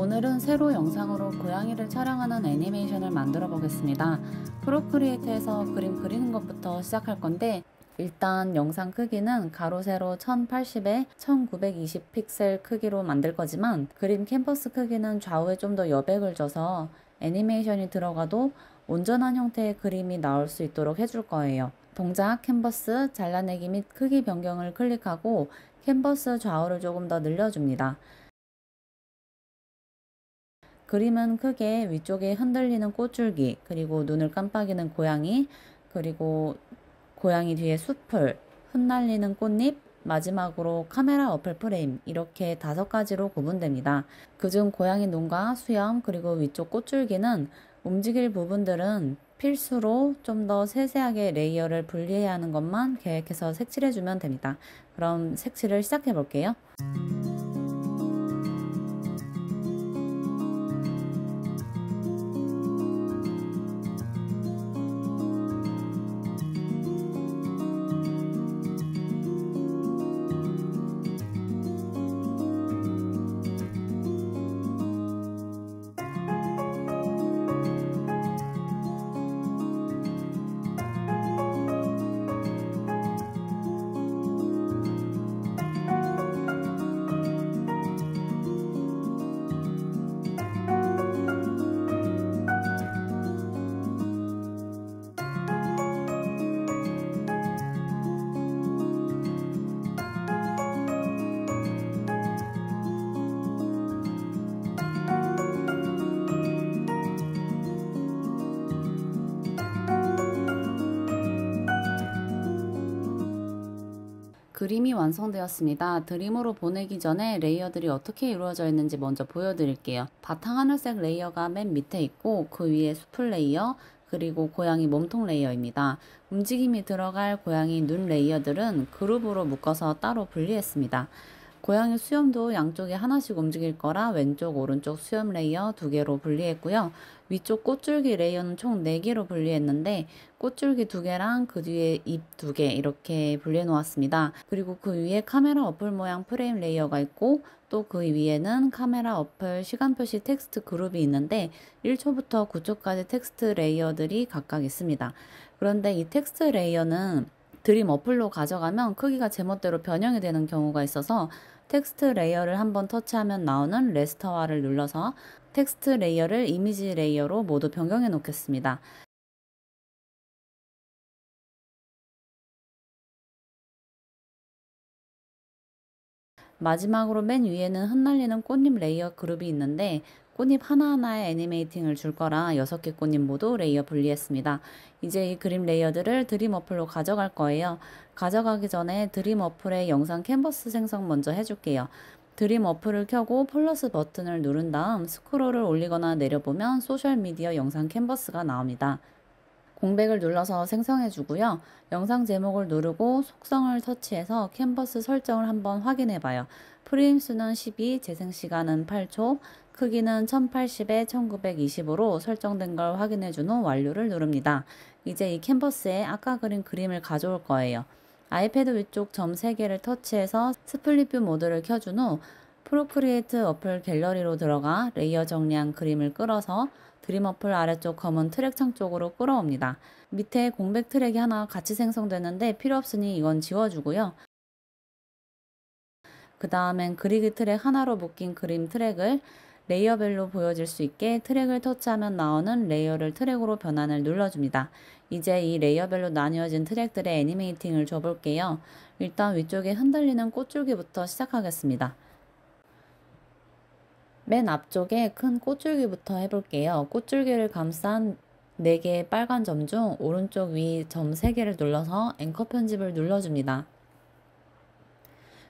오늘은 새로 영상으로 고양이를 촬영하는 애니메이션을 만들어 보겠습니다. 프로크리에이트에서 그림 그리는 것부터 시작할 건데 일단 영상 크기는 가로 세로 1080에 1920 픽셀 크기로 만들 거지만 그림 캔버스 크기는 좌우에 좀 더 여백을 줘서 애니메이션이 들어가도 온전한 형태의 그림이 나올 수 있도록 해줄 거예요. 동작, 캔버스, 잘라내기 및 크기 변경을 클릭하고 캔버스 좌우를 조금 더 늘려줍니다. 그림은 크게 위쪽에 흔들리는 꽃줄기, 그리고 눈을 깜빡이는 고양이, 그리고 고양이 뒤에 숲을, 흩날리는 꽃잎, 마지막으로 카메라 어플 프레임 이렇게 다섯 가지로 구분됩니다. 그중 고양이 눈과 수염 그리고 위쪽 꽃줄기는 움직일 부분들은 필수로 좀 더 세세하게 레이어를 분리해야 하는 것만 계획해서 색칠해주면 됩니다. 그럼 색칠을 시작해 볼게요. 드림이 완성되었습니다. 드림으로 보내기 전에 레이어들이 어떻게 이루어져 있는지 먼저 보여드릴게요. 바탕 하늘색 레이어가 맨 밑에 있고 그 위에 수풀 레이어, 그리고 고양이 몸통 레이어입니다. 움직임이 들어갈 고양이 눈 레이어들은 그룹으로 묶어서 따로 분리했습니다. 고양이 수염도 양쪽에 하나씩 움직일 거라 왼쪽 오른쪽 수염 레이어 두 개로 분리했고요. 위쪽 꽃줄기 레이어는 총 네개로 분리했는데 꽃줄기 두개랑그 뒤에 입 두 개 이렇게 분리해 놓았습니다. 그리고 그 위에 카메라 어플 모양 프레임 레이어가 있고 또 그 위에는 카메라 어플 시간 표시 텍스트 그룹이 있는데 1초부터 9초까지 텍스트 레이어들이 각각 있습니다. 그런데 이 텍스트 레이어는 드림 어플로 가져가면 크기가 제멋대로 변형이 되는 경우가 있어서 텍스트 레이어를 한번 터치하면 나오는 레스터화를 눌러서 텍스트 레이어를 이미지 레이어로 모두 변경해 놓겠습니다. 마지막으로 맨 위에는 흩날리는 꽃잎 레이어 그룹이 있는데 꽃잎 하나하나에 애니메이팅을 줄 거라 6개 꽃잎 모두 레이어 분리했습니다. 이제 이 그림 레이어들을 드림 어플로 가져갈 거예요. 가져가기 전에 드림 어플의 영상 캔버스 생성 먼저 해줄게요. 드림 어플을 켜고 플러스 버튼을 누른 다음 스크롤을 올리거나 내려보면 소셜미디어 영상 캔버스가 나옵니다. 공백을 눌러서 생성해주고요. 영상 제목을 누르고 속성을 터치해서 캔버스 설정을 한번 확인해봐요. 프레임 수는 12, 재생 시간은 8초, 크기는 1080에 1920으로 설정된 걸 확인해 주는 완료를 누릅니다. 이제 이 캔버스에 아까 그린 그림을 가져올 거예요. 아이패드 위쪽 점 3개를 터치해서 스플릿뷰 모드를 켜준 후 프로크리에이트 어플 갤러리로 들어가 레이어 정리한 그림을 끌어서 드림 어플 아래쪽 검은 트랙 창 쪽으로 끌어옵니다. 밑에 공백 트랙이 하나 같이 생성되는데 필요 없으니 이건 지워주고요. 그 다음엔 그리기 트랙 하나로 묶인 그림 트랙을 레이어별로 보여질 수 있게 트랙을 터치하면 나오는 레이어를 트랙으로 변환을 눌러줍니다. 이제 이 레이어별로 나뉘어진 트랙들의 애니메이팅을 줘볼게요. 일단 위쪽에 흔들리는 꽃줄기부터 시작하겠습니다. 맨 앞쪽에 큰 꽃줄기부터 해볼게요. 꽃줄기를 감싼 4개의 빨간 점 중 오른쪽 위 점 3개를 눌러서 앵커 편집을 눌러줍니다.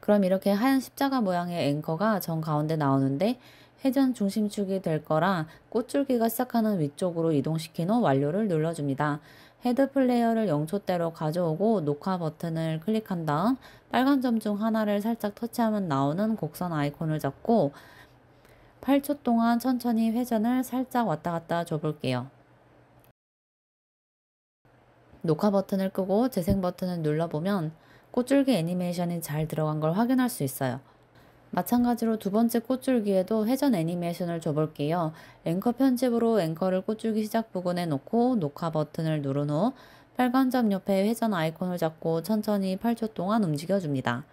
그럼 이렇게 하얀 십자가 모양의 앵커가 정 가운데 나오는데 회전 중심축이 될 거라 꽃줄기가 시작하는 위쪽으로 이동시킨 후 완료를 눌러줍니다. 헤드 플레이어를 0초대로 가져오고 녹화 버튼을 클릭한 다음 빨간 점 중 하나를 살짝 터치하면 나오는 곡선 아이콘을 잡고 8초 동안 천천히 회전을 살짝 왔다 갔다 줘볼게요. 녹화 버튼을 끄고 재생 버튼을 눌러보면 꽃줄기 애니메이션이 잘 들어간 걸 확인할 수 있어요. 마찬가지로 두 번째 꽃줄기에도 회전 애니메이션을 줘볼게요. 앵커 편집으로 앵커를 꽃줄기 시작 부분에 놓고 녹화 버튼을 누른 후 빨간 점 옆에 회전 아이콘을 잡고 천천히 8초 동안 움직여줍니다.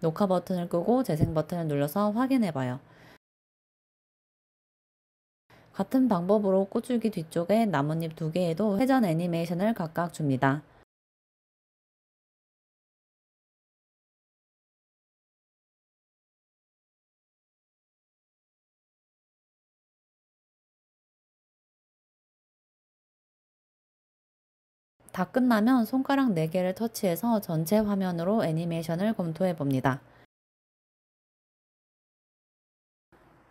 녹화 버튼을 끄고 재생 버튼을 눌러서 확인해봐요. 같은 방법으로 꽃줄기 뒤쪽에 나뭇잎 두 개에도 회전 애니메이션을 각각 줍니다. 다 끝나면 손가락 4개를 터치해서 전체 화면으로 애니메이션을 검토해 봅니다.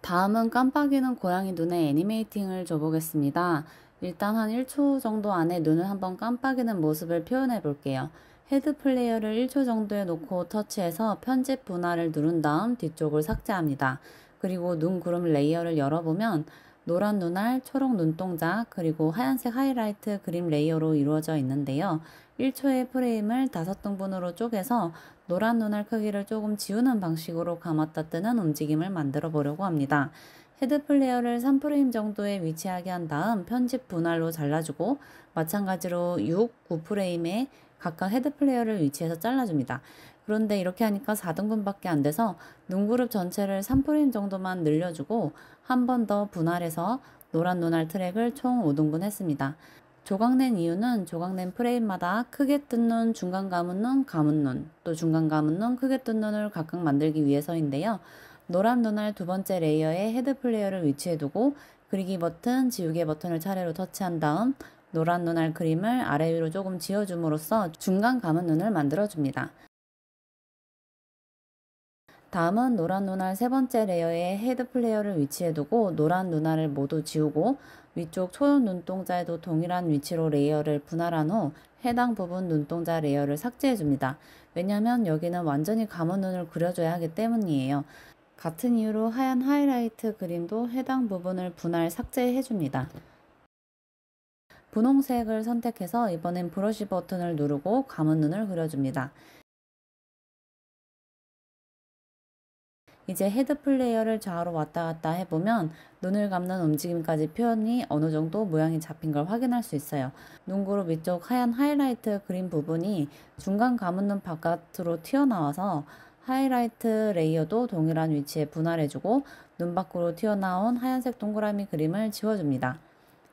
다음은 깜빡이는 고양이 눈에 애니메이팅을 줘보겠습니다. 일단 한 1초 정도 안에 눈을 한번 깜빡이는 모습을 표현해 볼게요. 헤드 플레이어를 1초 정도에 놓고 터치해서 편집 분할을 누른 다음 뒤쪽을 삭제합니다. 그리고 눈 구름 레이어를 열어보면 노란 눈알, 초록 눈동자, 그리고 하얀색 하이라이트 그림 레이어로 이루어져 있는데요. 1초의 프레임을 5등분으로 쪼개서 노란 눈알 크기를 조금 지우는 방식으로 감았다 뜨는 움직임을 만들어 보려고 합니다. 헤드 플레어를 이 3프레임 정도에 위치하게 한 다음 편집 분할로 잘라주고 마찬가지로 6, 9프레임에 각각 헤드 플레어를 이 위치해서 잘라줍니다. 그런데 이렇게 하니까 4등분밖에 안 돼서 눈그룹 전체를 3프레임 정도만 늘려주고 한 번 더 분할해서 노란 눈알 트랙을 총 5등분 했습니다. 조각낸 이유는 조각낸 프레임마다 크게 뜬 눈, 중간 감은 눈, 감은 눈, 또 중간 감은 눈, 크게 뜬 눈을 각각 만들기 위해서인데요. 노란 눈알 두 번째 레이어에 헤드 플레이어를 위치해두고 그리기 버튼, 지우개 버튼을 차례로 터치한 다음 노란 눈알 그림을 아래 위로 조금 지어줌으로써 중간 감은 눈을 만들어줍니다. 다음은 노란 눈알 세 번째 레이어에 헤드 플레이어를 위치해두고 노란 눈알을 모두 지우고 위쪽 초연 눈동자에도 동일한 위치로 레이어를 분할한 후 해당 부분 눈동자 레이어를 삭제해줍니다. 왜냐면 여기는 완전히 감은 눈을 그려줘야 하기 때문이에요. 같은 이유로 하얀 하이라이트 그림도 해당 부분을 분할 삭제해줍니다. 분홍색을 선택해서 이번엔 브러쉬 버튼을 누르고 감은 눈을 그려줍니다. 이제 헤드 플레이어를 좌우로 왔다 갔다 해보면 눈을 감는 움직임까지 표현이 어느 정도 모양이 잡힌 걸 확인할 수 있어요. 눈그름 위쪽 하얀 하이라이트 그린 부분이 중간 감은 바깥으로 튀어나와서 하이라이트 레이어도 동일한 위치에 분할해주고 눈 밖으로 튀어나온 하얀색 동그라미 그림을 지워줍니다.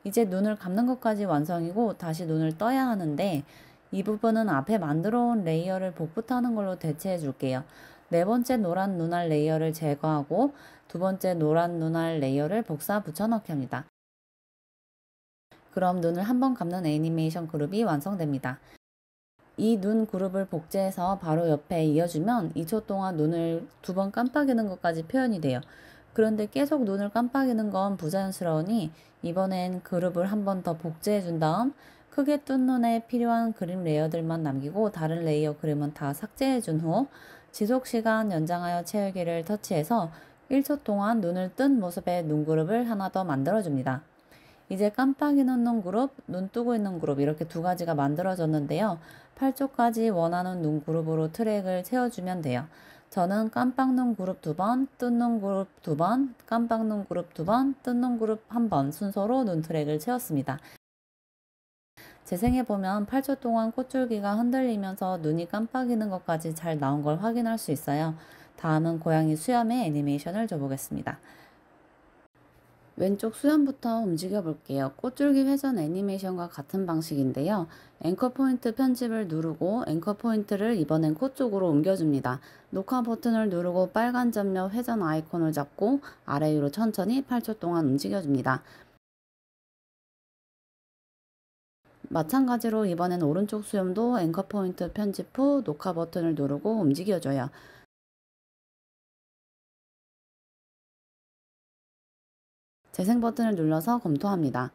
이제 눈을 감는 것까지 완성이고 다시 눈을 떠야 하는데 이 부분은 앞에 만들어 온 레이어를 복붙하는 걸로 대체해 줄게요. 네 번째 노란 눈알 레이어를 제거하고 두 번째 노란 눈알 레이어를 복사 붙여넣기 합니다. 그럼 눈을 한번 감는 애니메이션 그룹이 완성됩니다. 이 눈 그룹을 복제해서 바로 옆에 이어주면 2초 동안 눈을 두 번 깜빡이는 것까지 표현이 돼요. 그런데 계속 눈을 깜빡이는 건 부자연스러우니 이번엔 그룹을 한번 더 복제해 준 다음 크게 뜬 눈에 필요한 그림 레이어들만 남기고 다른 레이어 그림은 다 삭제해 준후 지속시간 연장하여 채우기를 터치해서 1초 동안 눈을 뜬 모습의 눈그룹을 하나 더 만들어줍니다. 이제 깜빡이 놓는 그룹, 눈 뜨고 있는 그룹 이렇게 두 가지가 만들어졌는데요. 8초까지 원하는 눈 그룹으로 트랙을 채워주면 돼요. 저는 깜빡 눈 그룹 두 번, 뜬눈 그룹 두 번, 깜빡 눈 그룹 두 번, 뜬눈 그룹 한 번 순서로 눈 트랙을 채웠습니다. 재생해보면 8초 동안 꽃줄기가 흔들리면서 눈이 깜빡이는 것까지 잘 나온 걸 확인할 수 있어요. 다음은 고양이 수염의 애니메이션을 줘보겠습니다. 왼쪽 수염부터 움직여 볼게요. 꽃줄기 회전 애니메이션과 같은 방식인데요. 앵커 포인트 편집을 누르고 앵커 포인트를 이번엔 코 쪽으로 옮겨줍니다. 녹화 버튼을 누르고 빨간 점옆 회전 아이콘을 잡고 아래 위로 천천히 8초 동안 움직여줍니다. 마찬가지로 이번엔 오른쪽 수염도 앵커 포인트 편집 후 녹화 버튼을 누르고 움직여줘요. 재생 버튼을 눌러서 검토합니다.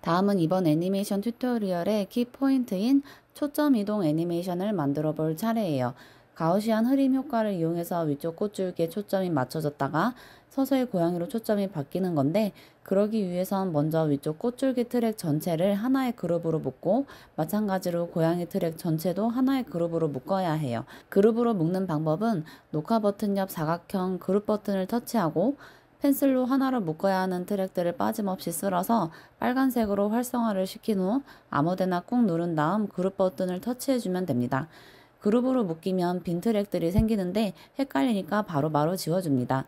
다음은 이번 애니메이션 튜토리얼의 키포인트인 초점 이동 애니메이션을 만들어 볼 차례예요. 가우시안 흐림 효과를 이용해서 위쪽 꽃줄기에 초점이 맞춰졌다가 서서히 고양이로 초점이 바뀌는 건데 그러기 위해선 먼저 위쪽 꽃줄기 트랙 전체를 하나의 그룹으로 묶고 마찬가지로 고양이 트랙 전체도 하나의 그룹으로 묶어야 해요. 그룹으로 묶는 방법은 녹화 버튼 옆 사각형 그룹 버튼을 터치하고 펜슬로 하나로 묶어야 하는 트랙들을 빠짐없이 쓸어서 빨간색으로 활성화를 시킨 후 아무데나 꾹 누른 다음 그룹 버튼을 터치해주면 됩니다. 그룹으로 묶이면 빈 트랙들이 생기는데 헷갈리니까 바로바로 바로 지워줍니다.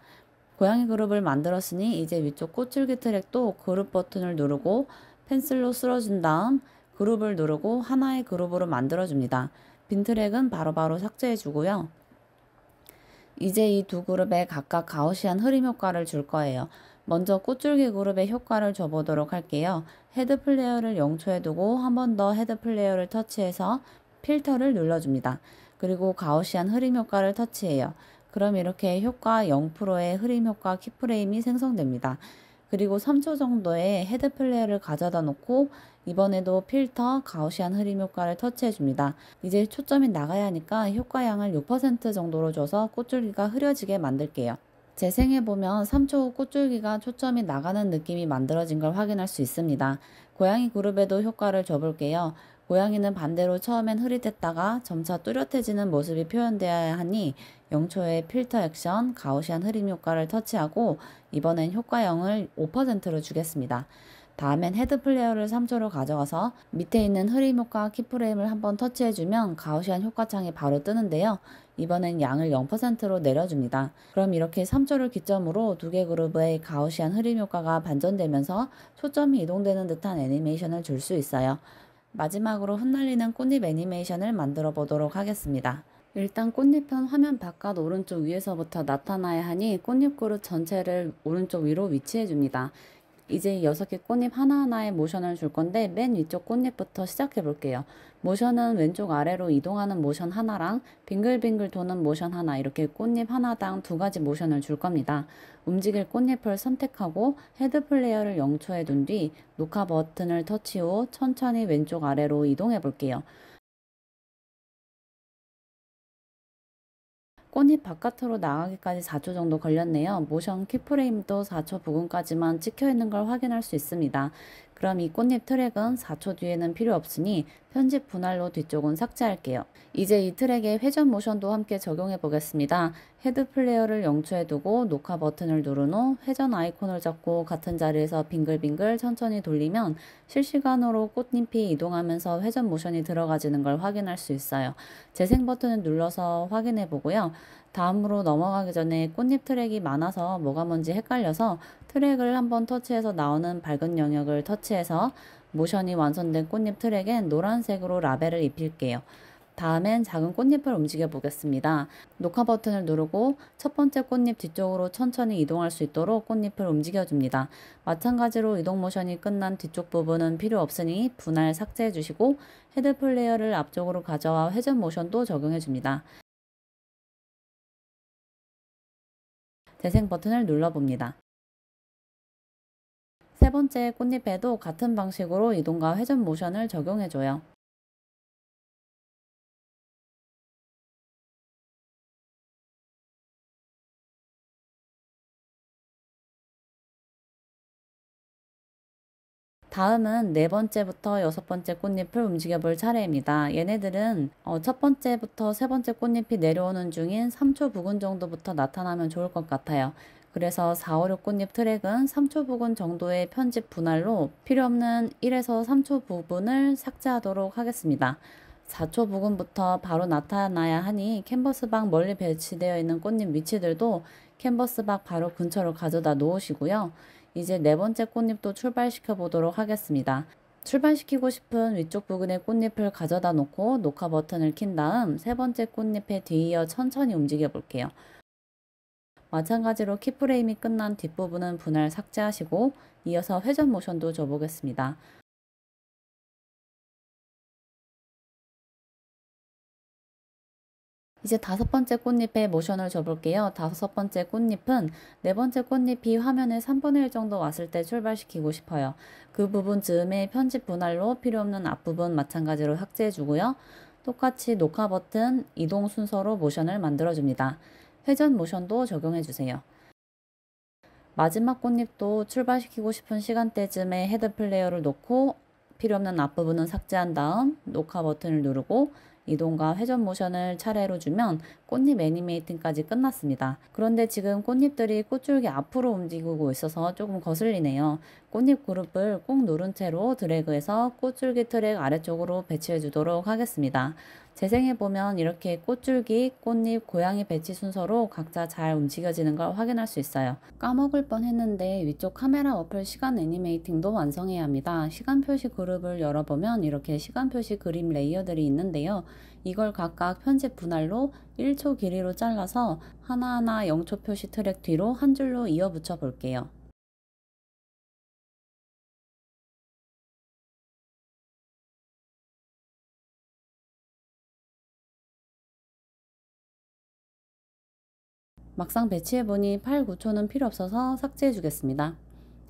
고양이 그룹을 만들었으니 이제 위쪽 꽃줄기 트랙도 그룹 버튼을 누르고 펜슬로 쓸어준 다음 그룹을 누르고 하나의 그룹으로 만들어줍니다. 빈 트랙은 바로바로 삭제해주고요. 이제 이 두 그룹에 각각 가오시안 흐림 효과를 줄 거예요. 먼저 꽃줄기 그룹의 효과를 줘보도록 할게요. 헤드 플레이어를 0초에 두고 한 번 더 헤드 플레이어를 터치해서 필터를 눌러줍니다. 그리고 가오시안 흐림 효과를 터치해요. 그럼 이렇게 효과 0%의 흐림 효과 키프레임이 생성됩니다. 그리고 3초 정도의 헤드 플레어를 가져다 놓고 이번에도 필터 가우시안 흐림 효과를 터치해 줍니다. 이제 초점이 나가야 하니까 효과양을 6% 정도로 줘서 꽃줄기가 흐려지게 만들게요. 재생해보면 3초 후 꽃줄기가 초점이 나가는 느낌이 만들어진 걸 확인할 수 있습니다. 고양이 그룹에도 효과를 줘볼게요. 고양이는 반대로 처음엔 흐릿했다가 점차 뚜렷해지는 모습이 표현되어야 하니 영초의 필터 액션 가오시안 흐림 효과를 터치하고 이번엔 효과 0을 5%로 주겠습니다. 다음엔 헤드 플레어를 3초로 가져가서 밑에 있는 흐림 효과 키프레임을 한번 터치해주면 가오시안 효과창이 바로 뜨는데요. 이번엔 양을 0%로 내려줍니다. 그럼 이렇게 3초를 기점으로 두 개 그룹의 가오시안 흐림 효과가 반전되면서 초점이 이동되는 듯한 애니메이션을 줄 수 있어요. 마지막으로 흩날리는 꽃잎 애니메이션을 만들어 보도록 하겠습니다. 일단 꽃잎은 화면 바깥 오른쪽 위에서부터 나타나야 하니 꽃잎 그릇 전체를 오른쪽 위로 위치해 줍니다. 이제 6개 꽃잎 하나하나에 모션을 줄 건데 맨 위쪽 꽃잎부터 시작해 볼게요. 모션은 왼쪽 아래로 이동하는 모션 하나랑 빙글빙글 도는 모션 하나 이렇게 꽃잎 하나당 두 가지 모션을 줄 겁니다. 움직일 꽃잎을 선택하고 헤드 플레이어를 0초에 둔 뒤 녹화 버튼을 터치 후 천천히 왼쪽 아래로 이동해 볼게요. 꽃잎 바깥으로 나가기까지 4초 정도 걸렸네요. 모션 키프레임도 4초 부분까지만 찍혀있는 걸 확인할 수 있습니다. 그럼 이 꽃잎 트랙은 4초 뒤에는 필요 없으니 편집 분할로 뒤쪽은 삭제할게요. 이제 이 트랙에 회전 모션도 함께 적용해 보겠습니다. 헤드 플레이어를 영초에 두고 녹화 버튼을 누른 후 회전 아이콘을 잡고 같은 자리에서 빙글빙글 천천히 돌리면 실시간으로 꽃잎이 이동하면서 회전 모션이 들어가지는 걸 확인할 수 있어요. 재생 버튼을 눌러서 확인해 보고요. 다음으로 넘어가기 전에 꽃잎 트랙이 많아서 뭐가 뭔지 헷갈려서 트랙을 한번 터치해서 나오는 밝은 영역을 터치해서 모션이 완성된 꽃잎 트랙엔 노란색으로 라벨을 입힐게요. 다음엔 작은 꽃잎을 움직여 보겠습니다. 녹화 버튼을 누르고 첫 번째 꽃잎 뒤쪽으로 천천히 이동할 수 있도록 꽃잎을 움직여줍니다. 마찬가지로 이동 모션이 끝난 뒤쪽 부분은 필요 없으니 분할 삭제해 주시고 헤드 플레이어를 앞쪽으로 가져와 회전 모션도 적용해 줍니다. 재생 버튼을 눌러봅니다. 번째 꽃잎에도 같은 방식으로 이동과 회전 모션을 적용해줘요. 다음은 네 번째부터 여섯 번째 꽃잎을 움직여 볼 차례입니다. 얘네들은 어, 첫 번째부터 세 번째 꽃잎이 내려오는 중인 3초 부근 정도부터 나타나면 좋을 것 같아요. 그래서 4, 5, 6 꽃잎 트랙은 3초 부분 정도의 편집 분할로 필요없는 1에서 3초 부분을 삭제하도록 하겠습니다. 4초 부분부터 바로 나타나야 하니 캔버스 밖 멀리 배치되어 있는 꽃잎 위치들도 캔버스 밖 바로 근처로 가져다 놓으시고요. 이제 네 번째 꽃잎도 출발시켜 보도록 하겠습니다. 출발시키고 싶은 위쪽 부분에 꽃잎을 가져다 놓고 녹화 버튼을 킨 다음 세 번째 꽃잎에 뒤이어 천천히 움직여 볼게요. 마찬가지로 키프레임이 끝난 뒷부분은 분할 삭제하시고 이어서 회전 모션도 줘보겠습니다. 이제 다섯 번째 꽃잎의 모션을 줘볼게요. 다섯 번째 꽃잎은 네 번째 꽃잎이 화면에 3분의 1 정도 왔을 때 출발시키고 싶어요. 그 부분 즈음에 편집 분할로 필요없는 앞부분 마찬가지로 삭제해주고요. 똑같이 녹화 버튼, 이동 순서로 모션을 만들어줍니다. 회전 모션도 적용해주세요. 마지막 꽃잎도 출발시키고 싶은 시간대쯤에 헤드 플레이어를 놓고 필요없는 앞부분은 삭제한 다음 녹화 버튼을 누르고 이동과 회전 모션을 차례로 주면 꽃잎 애니메이팅까지 끝났습니다. 그런데 지금 꽃잎들이 꽃줄기 앞으로 움직이고 있어서 조금 거슬리네요. 꽃잎 그룹을 꾹 누른 채로 드래그해서 꽃줄기 트랙 아래쪽으로 배치해 주도록 하겠습니다. 재생해보면 이렇게 꽃줄기, 꽃잎, 고양이 배치 순서로 각자 잘 움직여지는 걸 확인할 수 있어요. 까먹을 뻔 했는데 위쪽 카메라 어플 시간 애니메이팅도 완성해야 합니다. 시간 표시 그룹을 열어보면 이렇게 시간 표시 그림 레이어들이 있는데요. 이걸 각각 편집 분할로 1초 길이로 잘라서 하나하나 0초 표시 트랙 뒤로 한 줄로 이어붙여 볼게요. 막상 배치해보니 8, 9초는 필요 없어서 삭제해주겠습니다.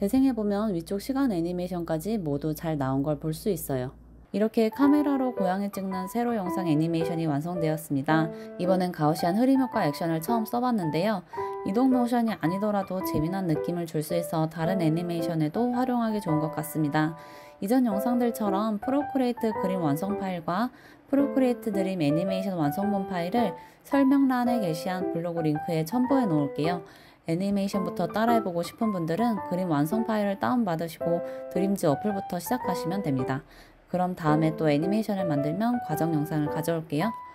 재생해보면 위쪽 시간 애니메이션까지 모두 잘 나온 걸 볼 수 있어요. 이렇게 카메라로 고양이 찍는 세로 영상 애니메이션이 완성되었습니다. 이번엔 가오시안 흐림 효과 액션을 처음 써봤는데요. 이동 모션이 아니더라도 재미난 느낌을 줄 수 있어 다른 애니메이션에도 활용하기 좋은 것 같습니다. 이전 영상들처럼 프로크레이트 그림 완성 파일과 프로크레이트 드림 애니메이션 완성본 파일을 설명란에 게시한 블로그 링크에 첨부해 놓을게요. 애니메이션부터 따라해보고 싶은 분들은 그림 완성 파일을 다운받으시고 드림즈 어플부터 시작하시면 됩니다. 그럼 다음에 또 애니메이션을 만들면 과정 영상을 가져올게요.